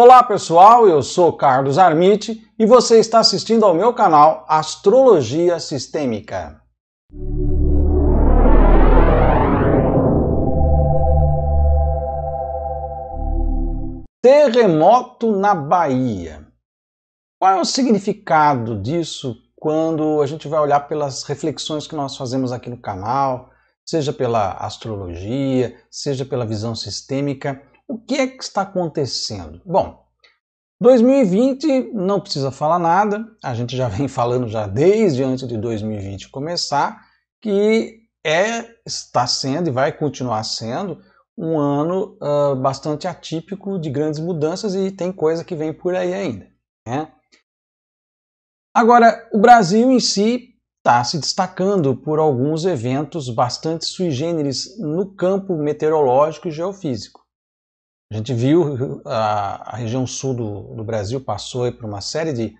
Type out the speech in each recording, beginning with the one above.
Olá pessoal, eu sou Carlos Armite e você está assistindo ao meu canal Astrologia Sistêmica. Terremoto na Bahia. Qual é o significado disso quando a gente vai olhar pelas reflexões que nós fazemos aqui no canal, seja pela astrologia, seja pela visão sistêmica? O que é que está acontecendo? Bom, 2020 não precisa falar nada, a gente já vem falando já desde antes de 2020 começar que é está sendo e vai continuar sendo um ano uh, bastante atípico de grandes mudanças e tem coisa que vem por aí ainda. Né? Agora, o Brasil em si está se destacando por alguns eventos bastante sui generis no campo meteorológico e geofísico. A gente viu a, a região sul do, do Brasil passou por uma série de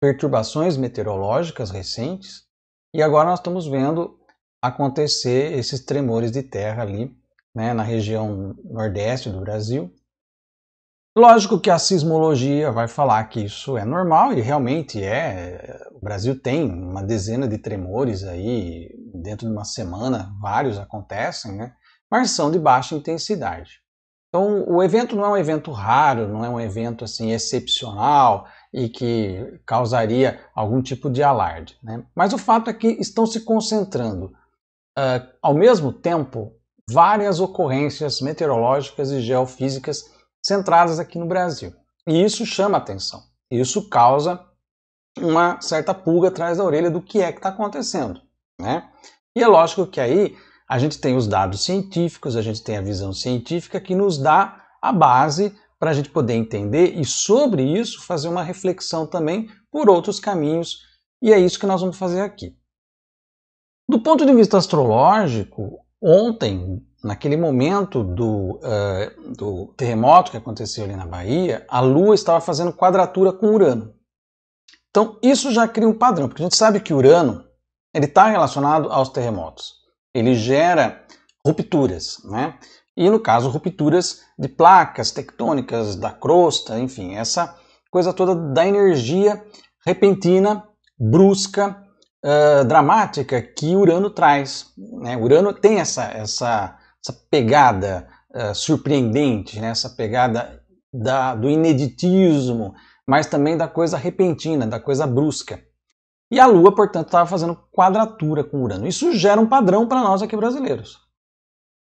perturbações meteorológicas recentes e agora nós estamos vendo acontecer esses tremores de terra ali né, na região nordeste do Brasil. Lógico que a sismologia vai falar que isso é normal e realmente é. O Brasil tem uma dezena de tremores aí dentro de uma semana, vários acontecem, né? Mas são de baixa intensidade. Então, o evento não é um evento raro, não é um evento assim excepcional e que causaria algum tipo de alarde. Né? Mas o fato é que estão se concentrando, uh, ao mesmo tempo, várias ocorrências meteorológicas e geofísicas centradas aqui no Brasil. E isso chama atenção, isso causa uma certa pulga atrás da orelha do que é que está acontecendo. Né? E é lógico que aí a gente tem os dados científicos, a gente tem a visão científica que nos dá a base para a gente poder entender e, sobre isso, fazer uma reflexão também por outros caminhos, e é isso que nós vamos fazer aqui. Do ponto de vista astrológico, ontem, naquele momento do, uh, do terremoto que aconteceu ali na Bahia, a Lua estava fazendo quadratura com Urano. Então, isso já cria um padrão, porque a gente sabe que Urano ele está relacionado aos terremotos ele gera rupturas, né? E no caso, rupturas de placas tectônicas, da crosta, enfim, essa coisa toda da energia repentina, brusca, uh, dramática que Urano traz. Né? Urano tem essa, essa, essa pegada uh, surpreendente, né? essa pegada da, do ineditismo, mas também da coisa repentina, da coisa brusca. E a Lua, portanto, estava fazendo quadratura com Urano. Isso gera um padrão para nós aqui brasileiros.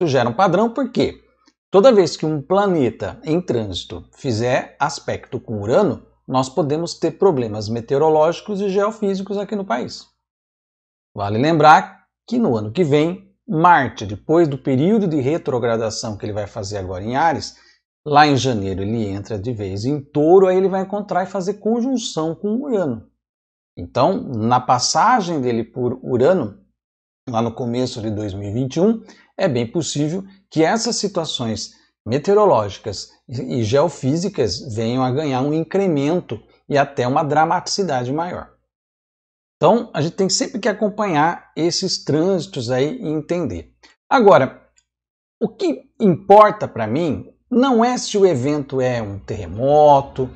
Isso gera um padrão porque toda vez que um planeta em trânsito fizer aspecto com Urano, nós podemos ter problemas meteorológicos e geofísicos aqui no país. Vale lembrar que no ano que vem, Marte, depois do período de retrogradação que ele vai fazer agora em Ares, lá em janeiro ele entra de vez em touro, aí ele vai encontrar e fazer conjunção com Urano. Então, na passagem dele por Urano, lá no começo de 2021, é bem possível que essas situações meteorológicas e geofísicas venham a ganhar um incremento e até uma dramaticidade maior. Então, a gente tem sempre que acompanhar esses trânsitos aí e entender. Agora, o que importa para mim não é se o evento é um terremoto,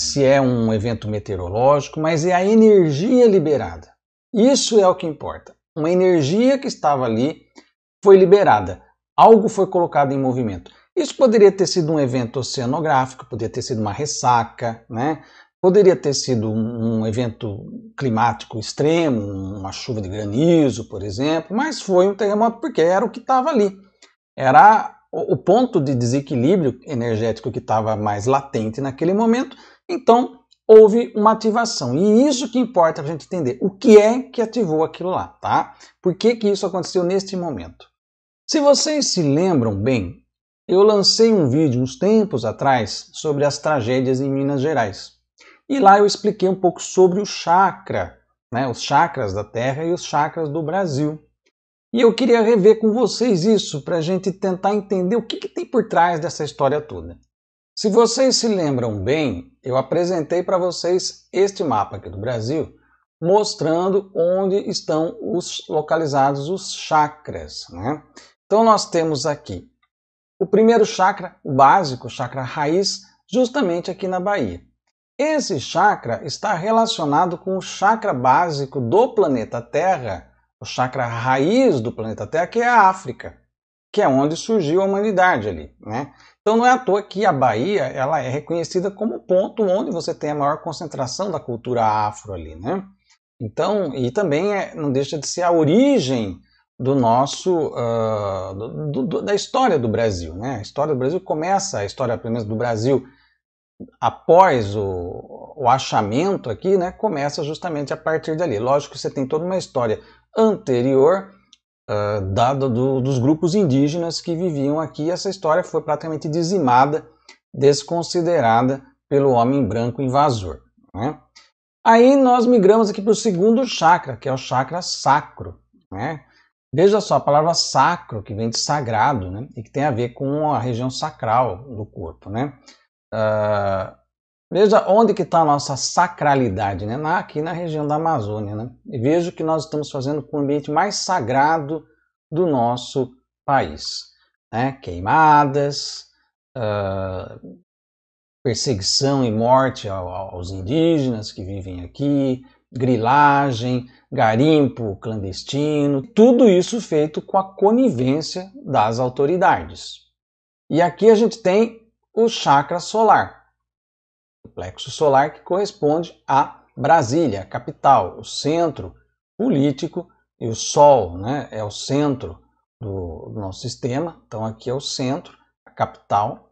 se é um evento meteorológico, mas é a energia liberada. Isso é o que importa. Uma energia que estava ali foi liberada, algo foi colocado em movimento. Isso poderia ter sido um evento oceanográfico, poderia ter sido uma ressaca, né? poderia ter sido um evento climático extremo, uma chuva de granizo, por exemplo, mas foi um terremoto porque era o que estava ali. Era o ponto de desequilíbrio energético que estava mais latente naquele momento então, houve uma ativação. E isso que importa para a gente entender. O que é que ativou aquilo lá, tá? Por que, que isso aconteceu neste momento? Se vocês se lembram bem, eu lancei um vídeo uns tempos atrás sobre as tragédias em Minas Gerais. E lá eu expliquei um pouco sobre o chakra, né, os chakras da Terra e os chakras do Brasil. E eu queria rever com vocês isso para a gente tentar entender o que, que tem por trás dessa história toda. Se vocês se lembram bem, eu apresentei para vocês este mapa aqui do Brasil, mostrando onde estão os, localizados os chakras. Né? Então nós temos aqui o primeiro chakra, o básico, o chakra raiz, justamente aqui na Bahia. Esse chakra está relacionado com o chakra básico do planeta Terra, o chakra raiz do planeta Terra, que é a África que é onde surgiu a humanidade ali, né? Então não é à toa que a Bahia ela é reconhecida como ponto onde você tem a maior concentração da cultura afro ali, né? Então e também é, não deixa de ser a origem do nosso uh, do, do, da história do Brasil, né? A história do Brasil começa a história pelo menos do Brasil após o, o achamento aqui, né? Começa justamente a partir dali. Lógico que você tem toda uma história anterior ah, dado do, dos grupos indígenas que viviam aqui. Essa história foi praticamente dizimada, desconsiderada pelo homem branco invasor. Né? Aí nós migramos aqui para o segundo chakra, que é o chakra sacro. Né? Veja só, a palavra sacro, que vem de sagrado, né? e que tem a ver com a região sacral do corpo. Né? Uh, Veja onde que está a nossa sacralidade, né? Na, aqui na região da Amazônia. Né? E veja o que nós estamos fazendo com o ambiente mais sagrado do nosso país. Né? Queimadas, uh, perseguição e morte ao, aos indígenas que vivem aqui, grilagem, garimpo clandestino, tudo isso feito com a conivência das autoridades. E aqui a gente tem o chakra solar plexo solar que corresponde a Brasília, capital, o centro político, e o Sol né, é o centro do, do nosso sistema, então aqui é o centro, a capital.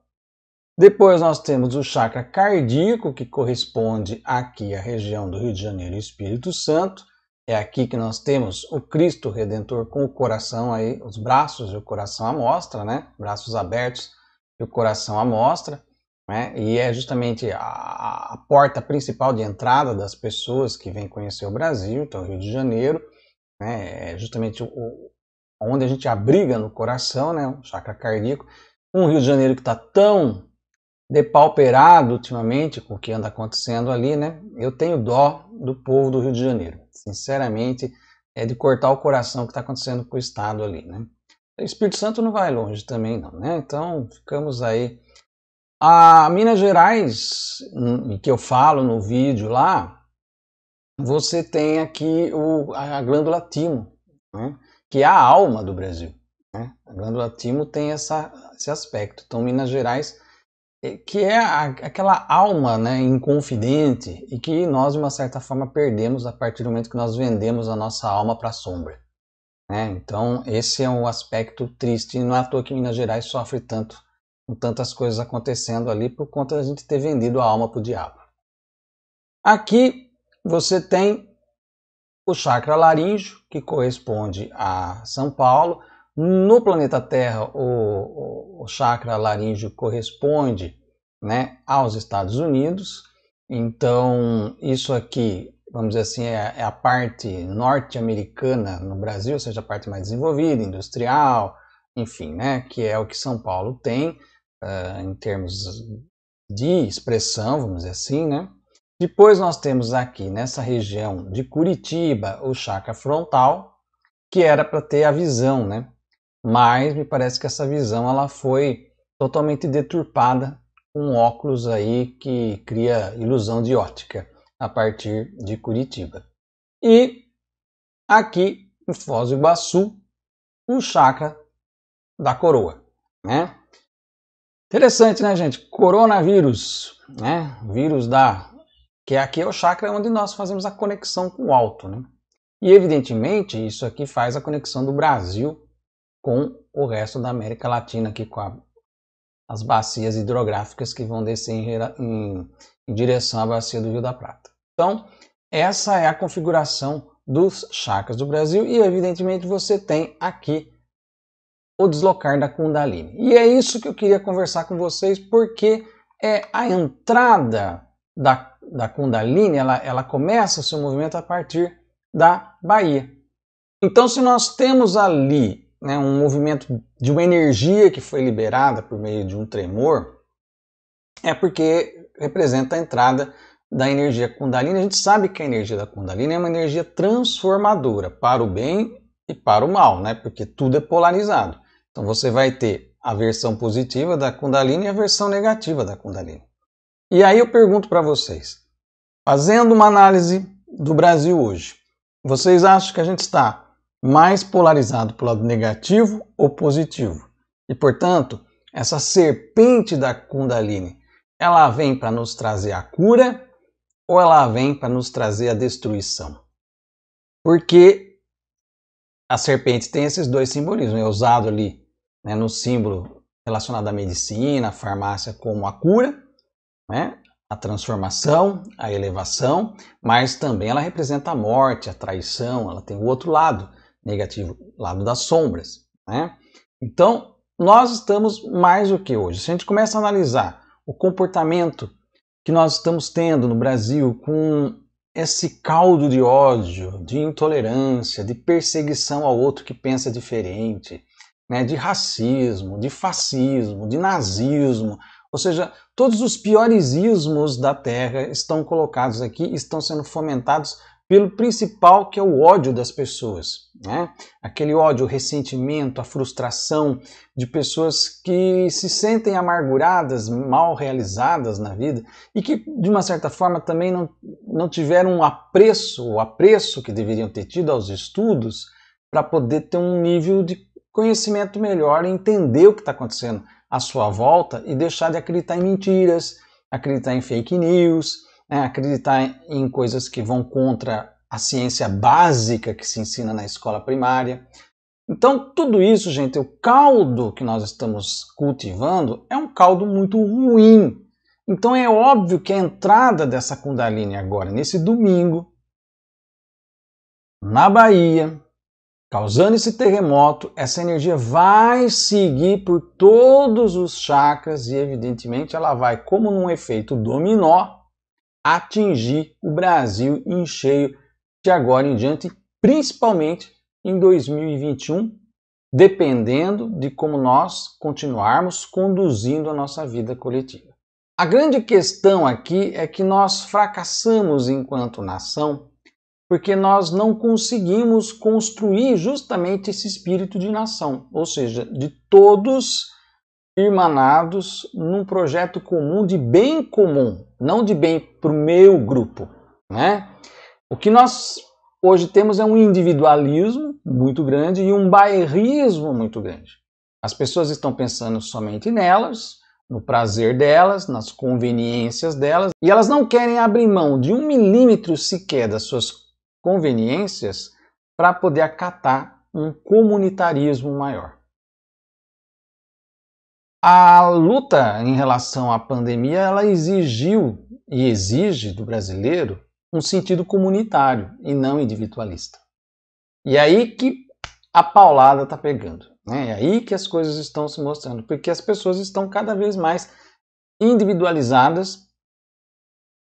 Depois nós temos o chakra cardíaco, que corresponde aqui à região do Rio de Janeiro e Espírito Santo. É aqui que nós temos o Cristo Redentor com o coração aí, os braços e o coração à mostra, né? Braços abertos e o coração à mostra. Né? E é justamente a, a, porta principal de entrada das pessoas que vêm conhecer o Brasil, então Rio de Janeiro, né? é justamente o, onde a gente abriga no coração, né? o chakra cardíaco. Um Rio de Janeiro que está tão depauperado ultimamente com o que anda acontecendo ali, né? eu tenho dó do povo do Rio de Janeiro. Sinceramente, é de cortar o coração o que está acontecendo com o Estado ali. Né? O Espírito Santo não vai longe também, não. Né? Então, ficamos aí a Minas Gerais, hum, que eu falo no vídeo lá, você tem aqui o, a glândula timo, né? que é a alma do Brasil. Né? A glândula timo tem essa, esse aspecto. Então, Minas Gerais, é, que é a, aquela alma né, inconfidente e que nós, de uma certa forma, perdemos a partir do momento que nós vendemos a nossa alma para a sombra. Né? Então, esse é um aspecto triste. Não é à toa que Minas Gerais sofre tanto com tantas coisas acontecendo ali por conta da gente ter vendido a alma para o diabo. Aqui você tem o chakra laríngeo, que corresponde a São Paulo. No planeta Terra, o, o, chakra laríngeo corresponde né, aos Estados Unidos. Então, isso aqui, vamos dizer assim, é, é a parte norte-americana no Brasil, ou seja, a parte mais desenvolvida, industrial, enfim, né, que é o que São Paulo tem uh, em termos de expressão, vamos dizer assim, né? Depois nós temos aqui nessa região de Curitiba o chakra frontal, que era para ter a visão, né? Mas me parece que essa visão ela foi totalmente deturpada com óculos aí que cria ilusão de ótica a partir de Curitiba. E aqui em Foz do Iguaçu, o chakra da coroa, né? Interessante, né, gente? Coronavírus, né? Vírus da. Que é aqui é o chakra onde nós fazemos a conexão com o alto, né? E evidentemente isso aqui faz a conexão do Brasil com o resto da América Latina, aqui com a... as bacias hidrográficas que vão descer em... Em... em direção à bacia do Rio da Prata. Então, essa é a configuração dos chakras do Brasil e evidentemente você tem aqui o deslocar da Kundalini. E é isso que eu queria conversar com vocês, porque é a entrada da, da Kundalini, ela, ela começa o seu movimento a partir da Bahia. Então, se nós temos ali né, um movimento de uma energia que foi liberada por meio de um tremor, é porque representa a entrada da energia Kundalini. A gente sabe que a energia da Kundalini é uma energia transformadora para o bem e para o mal, né? Porque tudo é polarizado. Então você vai ter a versão positiva da Kundalini e a versão negativa da Kundalini. E aí eu pergunto para vocês, fazendo uma análise do Brasil hoje, vocês acham que a gente está mais polarizado para o lado negativo ou positivo? E portanto, essa serpente da Kundalini, ela vem para nos trazer a cura ou ela vem para nos trazer a destruição? Porque a serpente tem esses dois simbolismos, é usado ali né, no símbolo relacionado à medicina, à farmácia como a cura, né, a transformação, a elevação, mas também ela representa a morte, a traição, ela tem o outro lado negativo, lado das sombras. Né? Então, nós estamos mais do que hoje. Se a gente começa a analisar o comportamento que nós estamos tendo no Brasil com esse caldo de ódio, de intolerância, de perseguição ao outro que pensa diferente, né, de racismo, de fascismo, de nazismo, ou seja, todos os piores ismos da Terra estão colocados aqui, estão sendo fomentados pelo principal que é o ódio das pessoas, né? Aquele ódio, o ressentimento, a frustração de pessoas que se sentem amarguradas, mal realizadas na vida e que de uma certa forma também não, não tiveram um apreço, o apreço que deveriam ter tido aos estudos para poder ter um nível de conhecimento melhor, entender o que está acontecendo à sua volta e deixar de acreditar em mentiras, acreditar em fake news, né? acreditar em coisas que vão contra a ciência básica que se ensina na escola primária. Então, tudo isso, gente, o caldo que nós estamos cultivando é um caldo muito ruim. Então, é óbvio que a entrada dessa Kundalini agora, nesse domingo, na Bahia, Causando esse terremoto, essa energia vai seguir por todos os chakras e, evidentemente, ela vai, como num efeito dominó, atingir o Brasil em cheio de agora em diante, principalmente em 2021, dependendo de como nós continuarmos conduzindo a nossa vida coletiva. A grande questão aqui é que nós fracassamos enquanto nação porque nós não conseguimos construir justamente esse espírito de nação, ou seja, de todos irmanados num projeto comum de bem comum, não de bem para o meu grupo. Né? O que nós hoje temos é um individualismo muito grande e um bairrismo muito grande. As pessoas estão pensando somente nelas, no prazer delas, nas conveniências delas, e elas não querem abrir mão de um milímetro sequer das suas conveniências para poder acatar um comunitarismo maior. A luta em relação à pandemia, ela exigiu e exige do brasileiro um sentido comunitário e não individualista. E é aí que a paulada está pegando. Né? É aí que as coisas estão se mostrando, porque as pessoas estão cada vez mais individualizadas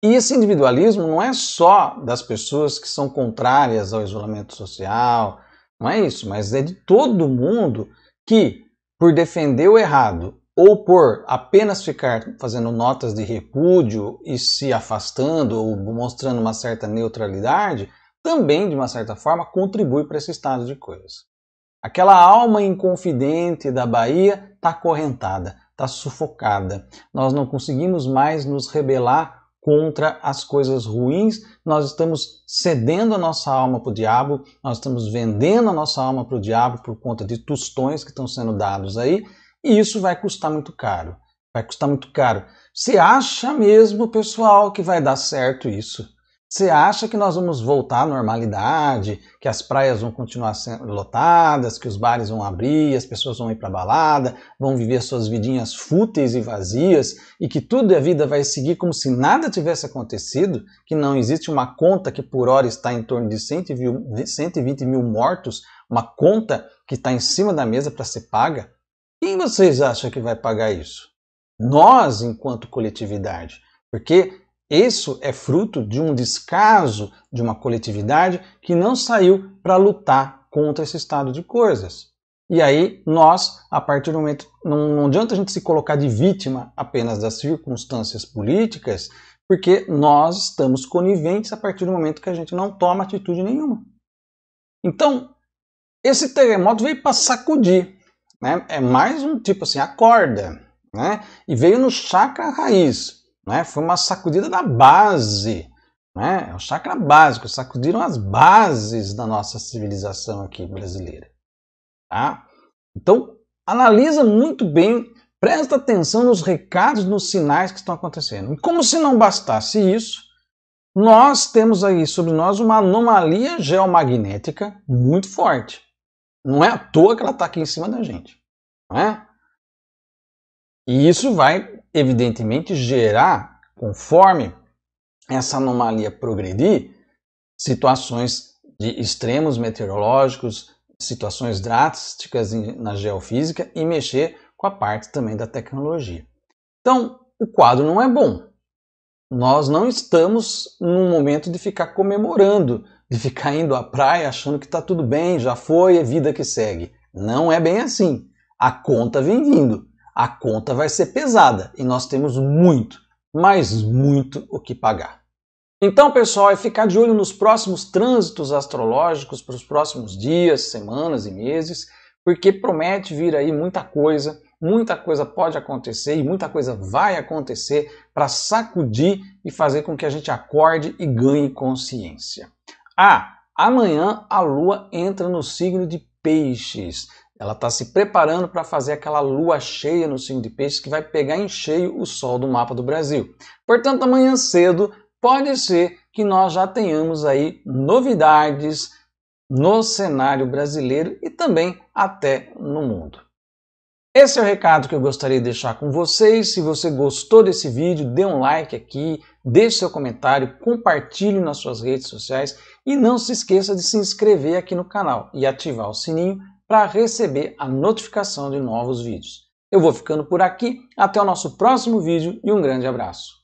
e esse individualismo não é só das pessoas que são contrárias ao isolamento social, não é isso, mas é de todo mundo que, por defender o errado ou por apenas ficar fazendo notas de repúdio e se afastando ou mostrando uma certa neutralidade, também, de uma certa forma, contribui para esse estado de coisas. Aquela alma inconfidente da Bahia está acorrentada, está sufocada. Nós não conseguimos mais nos rebelar contra as coisas ruins, nós estamos cedendo a nossa alma para o diabo, nós estamos vendendo a nossa alma para o diabo por conta de tostões que estão sendo dados aí, e isso vai custar muito caro. Vai custar muito caro. Você acha mesmo, pessoal, que vai dar certo isso? Você acha que nós vamos voltar à normalidade, que as praias vão continuar sendo lotadas, que os bares vão abrir, as pessoas vão ir para balada, vão viver suas vidinhas fúteis e vazias e que tudo e a vida vai seguir como se nada tivesse acontecido, que não existe uma conta que por hora está em torno de 120 mil mortos, uma conta que está em cima da mesa para ser paga? Quem vocês acham que vai pagar isso? Nós, enquanto coletividade. Porque isso é fruto de um descaso de uma coletividade que não saiu para lutar contra esse estado de coisas. E aí, nós, a partir do momento, não, não adianta a gente se colocar de vítima apenas das circunstâncias políticas, porque nós estamos coniventes a partir do momento que a gente não toma atitude nenhuma. Então, esse terremoto veio para sacudir. Né? É mais um tipo assim, acorda. Né? E veio no chakra raiz. Né? Foi uma sacudida da base. Né? É o chakra básico. Sacudiram as bases da nossa civilização aqui brasileira. Tá? Então, analisa muito bem, presta atenção nos recados, nos sinais que estão acontecendo. E como se não bastasse isso, nós temos aí sobre nós uma anomalia geomagnética muito forte. Não é à toa que ela está aqui em cima da gente. Não é? E isso vai evidentemente, gerar, conforme essa anomalia progredir, situações de extremos meteorológicos, situações drásticas na geofísica e mexer com a parte também da tecnologia. Então, o quadro não é bom. Nós não estamos num momento de ficar comemorando, de ficar indo à praia achando que está tudo bem, já foi, é vida que segue. Não é bem assim. A conta vem vindo a conta vai ser pesada e nós temos muito, mas muito o que pagar. Então, pessoal, é ficar de olho nos próximos trânsitos astrológicos para os próximos dias, semanas e meses, porque promete vir aí muita coisa, muita coisa pode acontecer e muita coisa vai acontecer para sacudir e fazer com que a gente acorde e ganhe consciência. Ah, amanhã a lua entra no signo de Peixes. Ela está se preparando para fazer aquela lua cheia no signo de peixes que vai pegar em cheio o sol do mapa do Brasil. Portanto, amanhã cedo pode ser que nós já tenhamos aí novidades no cenário brasileiro e também até no mundo. Esse é o recado que eu gostaria de deixar com vocês. Se você gostou desse vídeo, dê um like aqui, deixe seu comentário, compartilhe nas suas redes sociais e não se esqueça de se inscrever aqui no canal e ativar o sininho para receber a notificação de novos vídeos. Eu vou ficando por aqui, até o nosso próximo vídeo e um grande abraço.